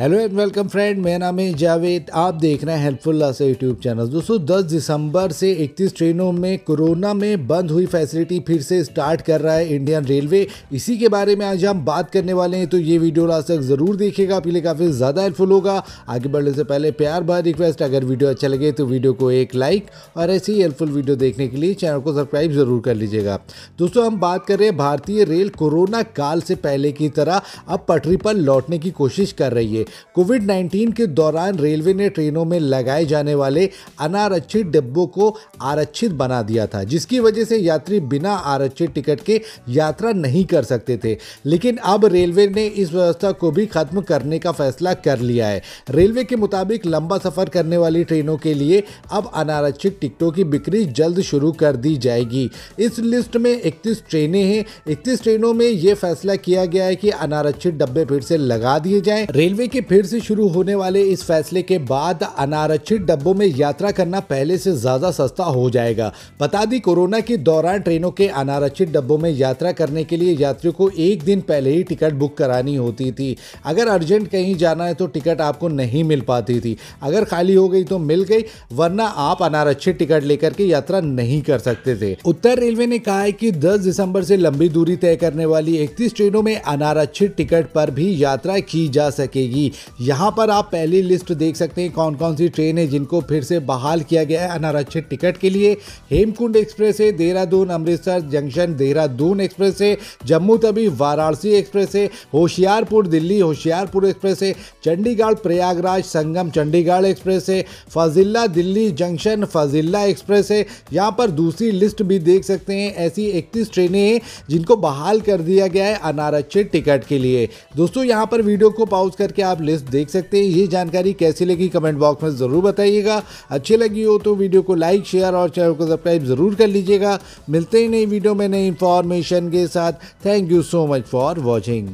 hello and welcome friend मेरा नाम है जावेद आप देख रहे हैं हेल्पफुल से यूट्यूब चैनल दोस्तों 10 दिसंबर से 31 ट्रेनों में कोरोना में बंद हुई फैसिलिटी फिर से स्टार्ट कर रहा है इंडियन रेलवे इसी के बारे में आज हम बात करने वाले हैं तो ये वीडियो लास्ट तक ज़रूर देखिएगा आपके लिए काफ़ी ज़्यादा हेल्पफुल होगा आगे बढ़ने से पहले प्यार बार रिक्वेस्ट अगर वीडियो अच्छा लगे तो वीडियो को एक लाइक और ऐसी ही हेल्पफुल वीडियो देखने के लिए चैनल को सब्सक्राइब ज़रूर कर लीजिएगा दोस्तों हम बात कर रहे हैं भारतीय रेल कोरोना काल से पहले की तरह अब पटरी पर लौटने की कोशिश कर रही है कोविड 19 के दौरान रेलवे ने ट्रेनों में लगाए जाने वाले अनारक्षित डिब्बों को आरक्षित बना दिया था जिसकी वजह से यात्री बिना आरक्षित टिकट के यात्रा नहीं कर सकते थे लेकिन अब रेलवे ने इस व्यवस्था को भी खत्म करने का फैसला कर लिया है रेलवे के मुताबिक लंबा सफर करने वाली ट्रेनों के लिए अब अनारक्षित टिकटों की बिक्री जल्द शुरू कर दी जाएगी इस लिस्ट में 31 ट्रेनें हैं 31 ट्रेनों में यह फैसला किया गया है कि अनारक्षित डब्बे फिर से लगा दिए जाएं रेलवे कि फिर से शुरू होने वाले इस फैसले के बाद अनारक्षित डब्बों में यात्रा करना पहले से ज़्यादा सस्ता हो जाएगा बता दी कोरोना के दौरान ट्रेनों के अनारक्षित डब्बों में यात्रा करने के लिए यात्रियों को एक दिन पहले ही टिकट बुक करानी होती थी अगर अर्जेंट कहीं जाना है तो टिकट आपको नहीं मिल पाती थी अगर खाली हो गई तो मिल गई वरना आप अनारक्षित टिकट लेकर के यात्रा नहीं कर सकते थे उत्तर रेलवे ने कहा है कि दस दिसंबर से लंबी दूरी तय करने वाली इकतीस ट्रेनों में अनारक्षित टिकट पर भी यात्रा की जा सकेगी जाएगी यहाँ पर आप पहली लिस्ट देख सकते हैं कौन कौन सी ट्रेन है जिनको फिर से बहाल किया गया है अनारक्षित टिकट के लिए हेमकुंड एक्सप्रेस है देहरादून अमृतसर जंक्शन देहरादून एक्सप्रेस है जम्मू तभी वाराणसी एक्सप्रेस है होशियारपुर दिल्ली होशियारपुर एक्सप्रेस है चंडीगढ़ प्रयागराज संगम चंडीगढ़ एक्सप्रेस है फजिल्ला दिल्ली जंक्शन फजिल्ला एक्सप्रेस है यहाँ पर दूसरी लिस्ट भी देख सकते हैं ऐसी इकतीस ट्रेनें हैं जिनको बहाल कर दिया गया है अनारक्षित टिकट के लिए दोस्तों यहाँ पर वीडियो को पॉज करके आप आप लिस्ट देख सकते हैं ये जानकारी कैसी लगी कमेंट बॉक्स में ज़रूर बताइएगा अच्छी लगी हो तो वीडियो को लाइक शेयर और चैनल को सब्सक्राइब ज़रूर कर लीजिएगा मिलते ही नई वीडियो में नई इन्फॉर्मेशन के साथ thank you so much for watching